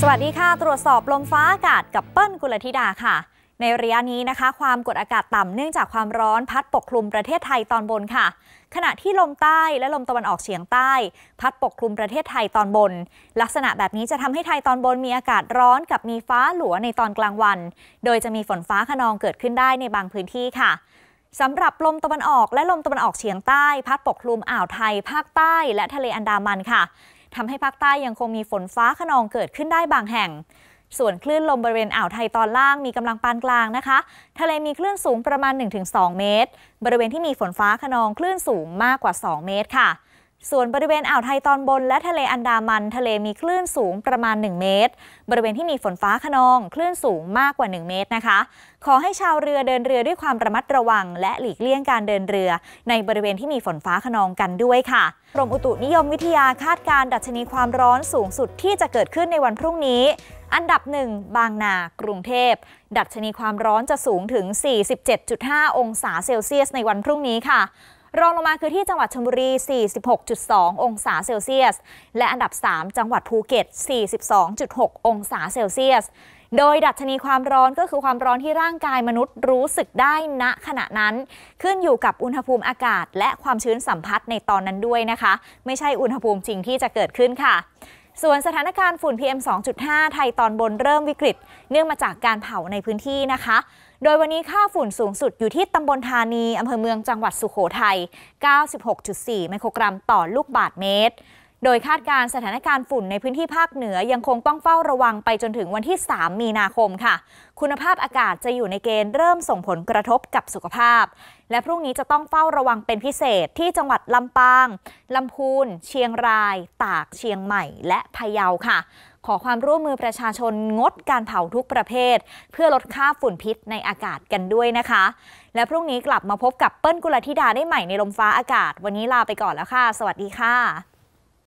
สวัสดีค่ะ ตรวจสอบลมฟ้าอากาศกับเปิ้ลกุลธิดาค่ะ ในระยะนี้นะคะ ความกดอากาศต่ำเนื่องจากความร้อนพัดปกคลุมประเทศไทยตอนบนค่ะ ขณะที่ลมใต้และลมตะวันออกเฉียงใต้ พัดปกคลุมประเทศไทยตอนบน ลักษณะแบบนี้จะทำให้ไทยตอนบนมีอากาศร้อนกับมีฟ้าหลัวในตอนกลางวัน โดยจะมีฝนฟ้าขนองเกิดขึ้นได้ในบางพื้นที่ค่ะสำหรับลมตะวันออกและลมตะวันออกเฉียงใต้ พัดปกคลุมอ่าวไทยภาคใต้และทะเลอันดามันค่ะทำให้ภาคใต้ยังคงมีฝนฟ้าขนองเกิดขึ้นได้บางแห่ง ส่วนคลื่นลมบริเวณอ่าวไทยตอนล่างมีกำลังปานกลางนะคะ ทะเลมีคลื่นสูงประมาณ 1-2 เมตร บริเวณที่มีฝนฟ้าขนองคลื่นสูงมากกว่า 2 เมตรค่ะส่วนบริเวณอ่าวไทยตอนบนและทะเลอันดามันทะเลมีคลื่นสูงประมาณ 1 เมตร บริเวณที่มีฝนฟ้าขนอง คลื่นสูงมากกว่า 1 เมตรนะคะ ขอให้ชาวเรือเดินเรือด้วยความระมัดระวัง และหลีกเลี่ยงการเดินเรือ ในบริเวณที่มีฝนฟ้าขนองกันด้วยค่ะกรมอุตุนิยมวิทยาคาดการดัชนีความร้อนสูงสุดที่จะเกิดขึ้นในวันพรุ่งนี้ อันดับหนึ่งบางนากรุงเทพดัชนีความร้อนจะสูงถึง 47.5 องศาเซลเซียสในวันพรุ่งนี้ค่ะรองลงมาคือที่จังหวัดชลบุรี 46.2 องศาเซลเซียส และอันดับ 3 จังหวัดภูเก็ต 42.6 องศาเซลเซียส โดยดัชนีความร้อนก็คือความร้อนที่ร่างกายมนุษย์รู้สึกได้ณขณะนั้น ขึ้นอยู่กับอุณหภูมิอากาศและความชื้นสัมผัสในตอนนั้นด้วยนะคะ ไม่ใช่อุณหภูมิจริงที่จะเกิดขึ้นค่ะส่วนสถานการณ์ฝุ่น PM 2.5 ไทยตอนบนเริ่มวิกฤต เนื่องมาจากการเผาในพื้นที่นะคะ โดยวันนี้ค่าฝุ่นสูงสุดอยู่ที่ตำบลธานี อำเภอเมืองจังหวัดสุโขทัย 96.4ไมโครกรัมต่อลูกบาทเมตรโดยคาดการสถานการณ์ฝุ่นในพื้นที่ภาคเหนือยังคงต้องเฝ้าระวังไปจนถึงวันที่ 3 มีนาคมค่ะ คุณภาพอากาศจะอยู่ในเกณฑ์เริ่มส่งผลกระทบกับสุขภาพ และพรุ่งนี้จะต้องเฝ้าระวังเป็นพิเศษ ที่จังหวัดลำปาง ลำพูน เชียงราย ตากเชียงใหม่ และพะเยาค่ะ ขอความร่วมมือประชาชนงดการเผาทุกประเภท เพื่อลดค่าฝุ่นพิษในอากาศกันด้วยนะคะ และพรุ่งนี้กลับมาพบกับเปิ้ลกุลธิดาได้ใหม่ในลมฟ้าอากาศ วันนี้ลาไปก่อนแล้วค่ะ สวัสดีค่ะ